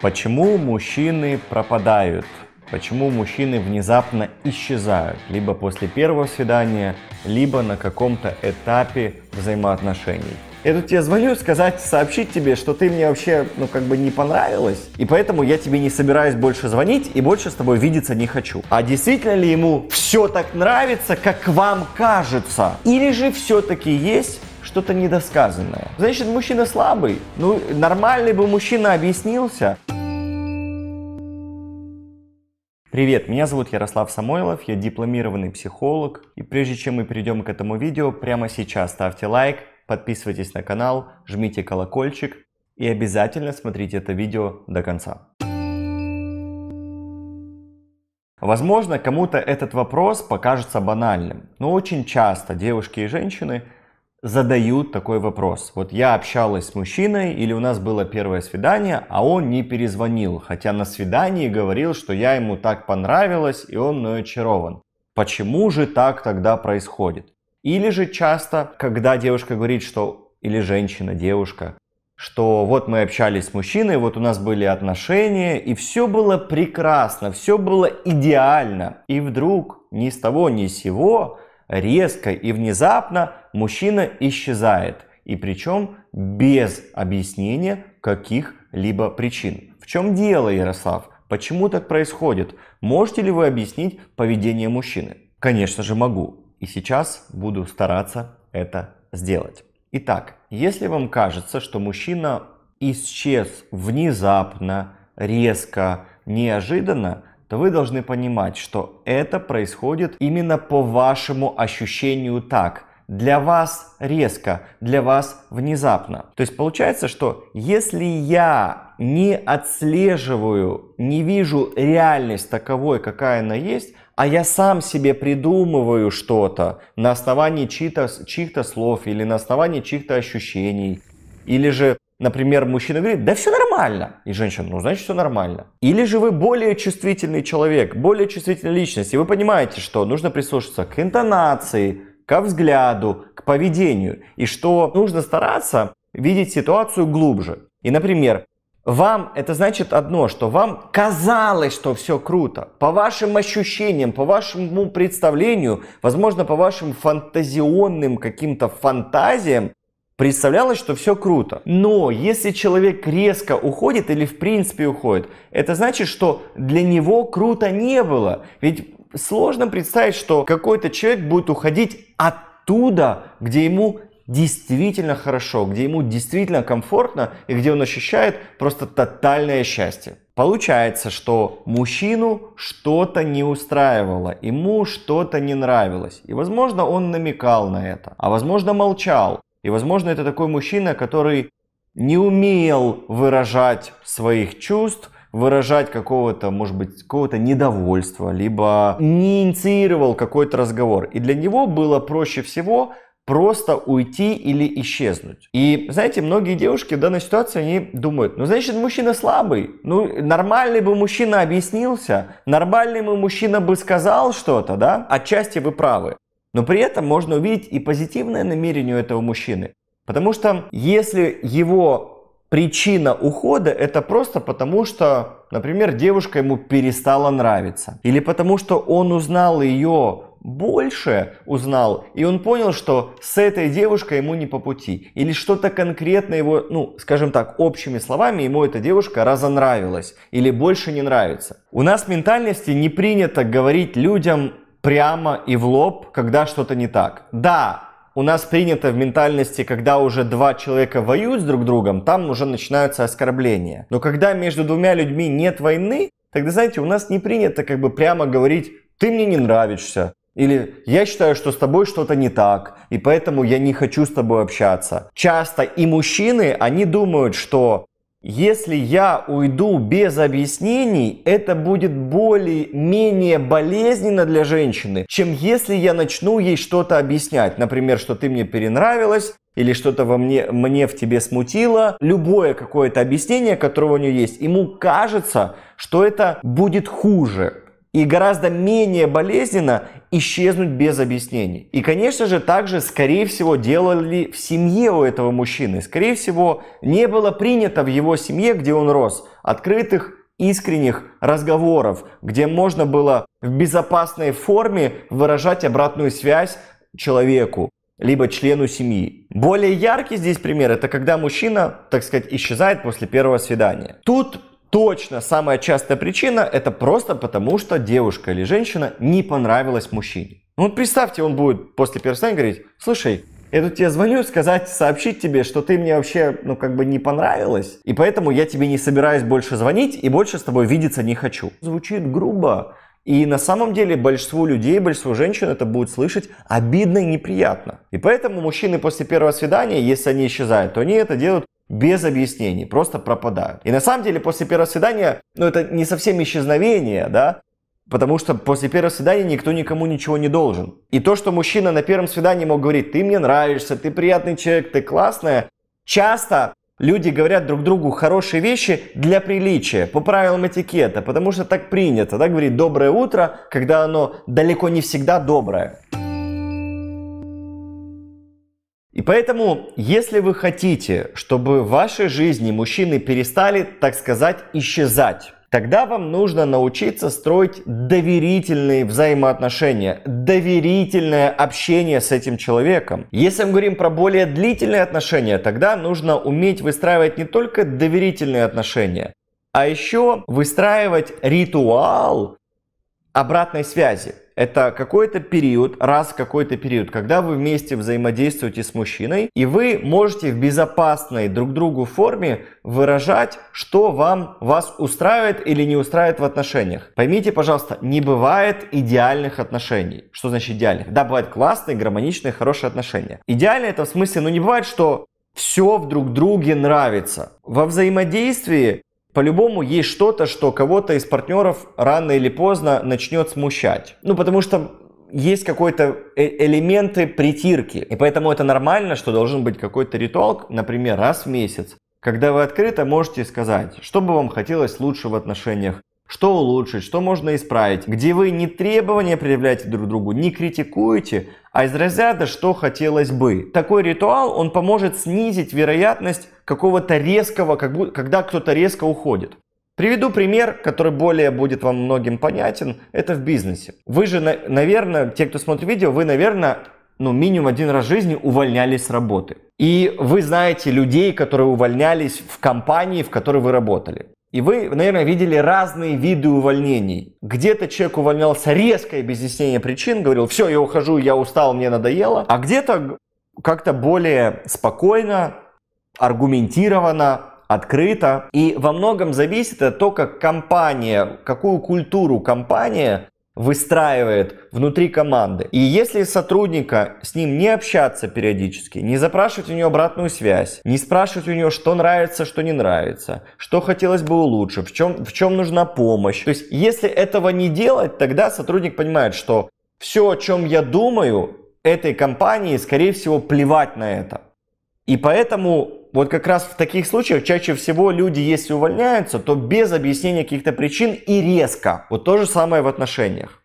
Почему мужчины пропадают? Почему мужчины внезапно исчезают, либо после первого свидания, либо на каком-то этапе взаимоотношений? Я тут тебе звоню сказать, сообщить тебе, что ты мне вообще, ну, как бы не понравилась, и поэтому я тебе не собираюсь больше звонить и больше с тобой видеться не хочу. А действительно ли ему все так нравится, как вам кажется? Или же все-таки есть что-то недосказанное? Значит, мужчина слабый. Ну, нормальный бы мужчина объяснился. Привет, меня зовут Ярослав Самойлов, я дипломированный психолог. И прежде чем мы перейдем к этому видео, прямо сейчас ставьте лайк, подписывайтесь на канал, жмите колокольчик и обязательно смотрите это видео до конца. Возможно, кому-то этот вопрос покажется банальным, но очень часто девушки и женщины – задают такой вопрос. Вот я общалась с мужчиной, или у нас было первое свидание, а он не перезвонил, хотя на свидании говорил, что я ему так понравилась, и он мной очарован. Почему же так тогда происходит? Или же часто, когда девушка говорит, что... Или женщина, девушка, что вот мы общались с мужчиной, вот у нас были отношения, и все было прекрасно, все было идеально. И вдруг ни с того, ни с сего, резко и внезапно мужчина исчезает, и причем без объяснения каких-либо причин. В чем дело, Ярослав? Почему так происходит? Можете ли вы объяснить поведение мужчины? Конечно же могу. И сейчас буду стараться это сделать. Итак, если вам кажется, что мужчина исчез внезапно, резко, неожиданно, то вы должны понимать, что это происходит именно по вашему ощущению так для вас резко, для вас внезапно. То есть получается, что если я не отслеживаю, не вижу реальность таковой, какая она есть, а я сам себе придумываю что-то на основании чьих-то чьих слов или на основании чьих-то ощущений, или же Например, мужчина говорит, да все нормально. И женщина, ну значит все нормально. Или же вы более чувствительный человек, более чувствительная личность, и вы понимаете, что нужно прислушаться к интонации, ко взгляду, к поведению, и что нужно стараться видеть ситуацию глубже. И, например, вам это значит одно, что вам казалось, что все круто. По вашим ощущениям, по вашему представлению, возможно, по вашим фантазионным каким-то фантазиям, представлялось, что все круто. Но если человек резко уходит или в принципе уходит, это значит, что для него круто не было. Ведь сложно представить, что какой-то человек будет уходить оттуда, где ему действительно хорошо, где ему действительно комфортно и где он ощущает просто тотальное счастье. Получается, что мужчину что-то не устраивало, ему что-то не нравилось. И, возможно, он намекал на это, а, возможно, молчал. И, возможно, это такой мужчина, который не умел выражать своих чувств, выражать какого-то, может быть, какого-то недовольства, либо не инициировал какой-то разговор. И для него было проще всего просто уйти или исчезнуть. И, знаете, многие девушки в данной ситуации, они думают, ну, значит, мужчина слабый, ну, нормальный бы мужчина объяснился, нормальный бы мужчина бы сказал что-то, да? Отчасти вы правы. Но при этом можно увидеть и позитивное намерение у этого мужчины. Потому что если его причина ухода это просто потому, что, например, девушка ему перестала нравиться. Или потому, что он узнал ее больше узнал, и он понял, что с этой девушкой ему не по пути. Или что-то конкретно его, ну, скажем так, общими словами, ему эта девушка разонравилась или больше не нравится. У нас в ментальности не принято говорить людям прямо и в лоб, когда что-то не так. Да, у нас принято в ментальности, когда уже два человека воюют с друг другом, там уже начинаются оскорбления. Но когда между двумя людьми нет войны, тогда, знаете, у нас не принято как бы прямо говорить «ты мне не нравишься», или я считаю, что с тобой что-то не так, и поэтому я не хочу с тобой общаться. Часто и мужчины, они думают, что если я уйду без объяснений, это будет более-менее болезненно для женщины, чем если я начну ей что-то объяснять. Например, что ты мне перенравилась, или что-то во мне, мне в тебе смутило, любое какое-то объяснение, которое у нее есть, ему кажется, что это будет хуже и гораздо менее болезненно исчезнуть без объяснений. И, конечно же, также, скорее всего, делали в семье у этого мужчины. Скорее всего, не было принято в его семье, где он рос, открытых искренних разговоров, где можно было в безопасной форме выражать обратную связь человеку либо члену семьи. Более яркий здесь пример – это когда мужчина, так сказать, исчезает после первого свидания. Тут Точно, самая частая причина это просто потому, что девушка или женщина не понравилась мужчине. Ну вот представьте, он будет после перстня говорить, слушай, я тут тебе звоню сказать, сообщить тебе, что ты мне вообще, ну, как бы не понравилась, и поэтому я тебе не собираюсь больше звонить и больше с тобой видеться не хочу. Звучит грубо, и на самом деле большинству людей, большинству женщин это будет слышать обидно и неприятно. И поэтому мужчины после первого свидания, если они исчезают, то они это делают без объяснений, просто пропадают. И на самом деле после первого свидания, ну это не совсем исчезновение, да, потому что после первого свидания никто никому ничего не должен. И то, что мужчина на первом свидании мог говорить, ты мне нравишься, ты приятный человек, ты классная, часто люди говорят друг другу хорошие вещи для приличия, по правилам этикета, потому что так принято, да, говорить доброе утро, когда оно далеко не всегда доброе. И поэтому, если вы хотите, чтобы в вашей жизни мужчины перестали, так сказать, исчезать, тогда вам нужно научиться строить доверительные взаимоотношения, доверительное общение с этим человеком. Если мы говорим про более длительные отношения, тогда нужно уметь выстраивать не только доверительные отношения, а еще выстраивать ритуал обратной связи. Это какой-то период, раз какой-то период, когда вы вместе взаимодействуете с мужчиной, и вы можете в безопасной друг другу форме выражать, что вам вас устраивает или не устраивает в отношениях. Поймите, пожалуйста, не бывает идеальных отношений. Что значит идеальных? Да, бывают классные, гармоничные, хорошие отношения. Идеально это в смысле, ну не бывает, что все в друг друге нравится. Во взаимодействии по-любому есть что-то, что кого-то из партнеров рано или поздно начнет смущать. Ну, потому что есть какой-то э, элементы притирки. И поэтому это нормально, что должен быть какой-то ритуал, например, раз в месяц, когда вы открыто можете сказать, что бы вам хотелось лучше в отношениях, что улучшить, что можно исправить, где вы не требования предъявляете друг другу, не критикуете, а из разряда «что хотелось бы». Такой ритуал, он поможет снизить вероятность какого-то резкого, как будто, когда кто-то резко уходит. Приведу пример, который более будет вам многим понятен. Это в бизнесе. Вы же, наверное, те, кто смотрит видео, вы, наверное, ну, минимум один раз в жизни увольнялись с работы. И вы знаете людей, которые увольнялись в компании, в которой вы работали. И вы, наверное, видели разные виды увольнений. Где-то человек увольнялся резко и без объяснения причин, говорил, все, я ухожу, я устал, мне надоело. А где-то как-то более спокойно, аргументированно, открыто. И во многом зависит от того, как компания, какую культуру компания выстраивает внутри команды. И если сотрудника с ним не общаться периодически, не запрашивать у него обратную связь, не спрашивать у него, что нравится, что не нравится, что хотелось бы улучшить, в чем, в чем нужна помощь. То есть, если этого не делать, тогда сотрудник понимает, что все, о чем я думаю, этой компании, скорее всего, плевать на это. И поэтому вот как раз в таких случаях чаще всего люди, если увольняются, то без объяснения каких-то причин и резко. Вот то же самое в отношениях.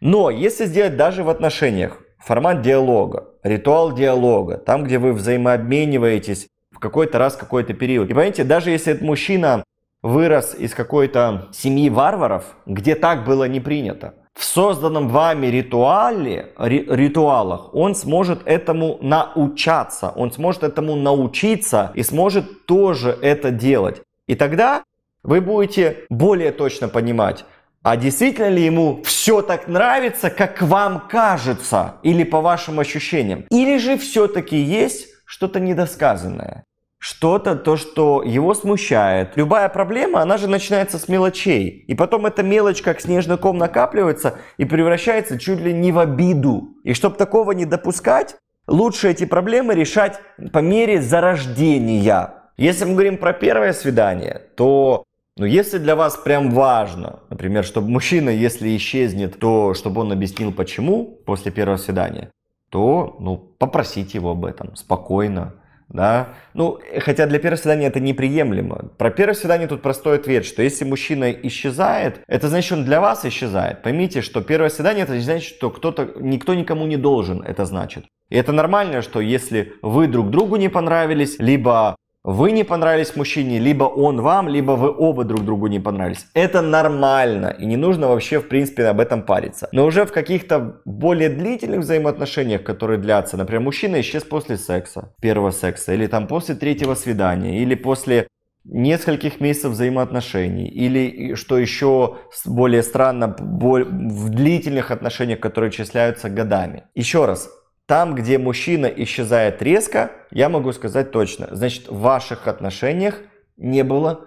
Но если сделать даже в отношениях формат диалога, ритуал диалога, там, где вы взаимообмениваетесь в какой-то раз, какой-то период. И понимаете, даже если этот мужчина вырос из какой-то семьи варваров, где так было не принято, в созданном вами ритуале, ритуалах он сможет этому научаться, он сможет этому научиться и сможет тоже это делать. И тогда вы будете более точно понимать, а действительно ли ему все так нравится, как вам кажется или по вашим ощущениям? Или же все-таки есть что-то недосказанное? что-то, то, что его смущает. Любая проблема, она же начинается с мелочей. И потом эта мелочь как снежный ком накапливается и превращается чуть ли не в обиду. И чтобы такого не допускать, лучше эти проблемы решать по мере зарождения. Если мы говорим про первое свидание, то ну, если для вас прям важно, например, чтобы мужчина, если исчезнет, то чтобы он объяснил почему после первого свидания, то ну, попросите его об этом спокойно, да. Ну, хотя для первого свидания это неприемлемо. Про первое свидание тут простой ответ, что если мужчина исчезает, это значит, он для вас исчезает. Поймите, что первое свидание это значит, что кто-то, никто никому не должен, это значит. И это нормально, что если вы друг другу не понравились, либо вы не понравились мужчине, либо он вам, либо вы оба друг другу не понравились. Это нормально, и не нужно вообще, в принципе, об этом париться. Но уже в каких-то более длительных взаимоотношениях, которые длятся, например, мужчина исчез после секса, первого секса, или там после третьего свидания, или после нескольких месяцев взаимоотношений или, что еще более странно, в длительных отношениях, которые числяются годами. Еще раз, там, где мужчина исчезает резко, я могу сказать точно, значит, в ваших отношениях не было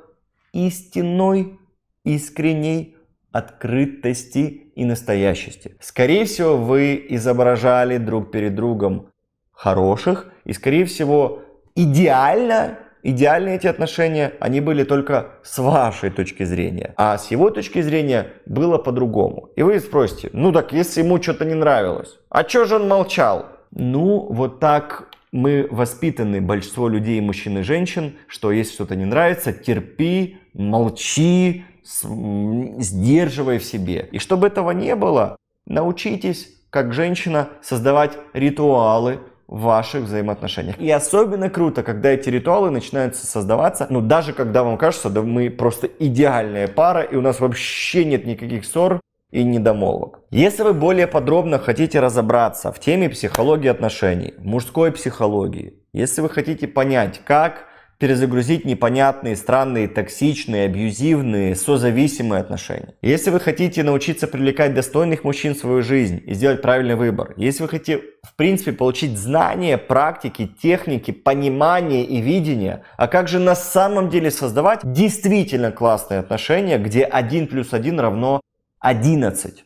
истинной, искренней открытости и настоящести. Скорее всего, вы изображали друг перед другом хороших и, скорее всего, идеально Идеальные эти отношения, они были только с вашей точки зрения. А с его точки зрения было по-другому. И вы спросите, ну так если ему что-то не нравилось, а чё же он молчал? Ну, вот так мы воспитаны, большинство людей, мужчин и женщин, что если что-то не нравится, терпи, молчи, сдерживай в себе. И чтобы этого не было, научитесь, как женщина, создавать ритуалы, в ваших взаимоотношениях. И особенно круто, когда эти ритуалы начинают создаваться, ну даже когда вам кажется, да мы просто идеальная пара, и у нас вообще нет никаких ссор, и недомолвок. Если вы более подробно хотите разобраться в теме психологии отношений, мужской психологии, если вы хотите понять, как перезагрузить непонятные, странные, токсичные, абьюзивные, созависимые отношения. Если вы хотите научиться привлекать достойных мужчин в свою жизнь и сделать правильный выбор, если вы хотите, в принципе, получить знания, практики, техники, понимание и видение, а как же на самом деле создавать действительно классные отношения, где 1 плюс 1 равно 11.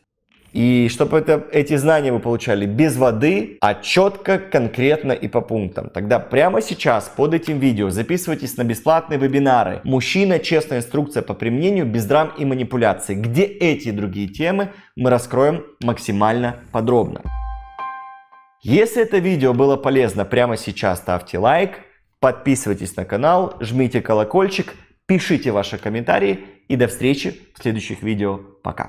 И чтобы это, эти знания вы получали без воды, а четко, конкретно и по пунктам. Тогда прямо сейчас под этим видео записывайтесь на бесплатные вебинары «Мужчина. Честная инструкция по применению без драм и манипуляций», где эти и другие темы мы раскроем максимально подробно. Если это видео было полезно прямо сейчас, ставьте лайк, подписывайтесь на канал, жмите колокольчик, пишите ваши комментарии и до встречи в следующих видео. Пока!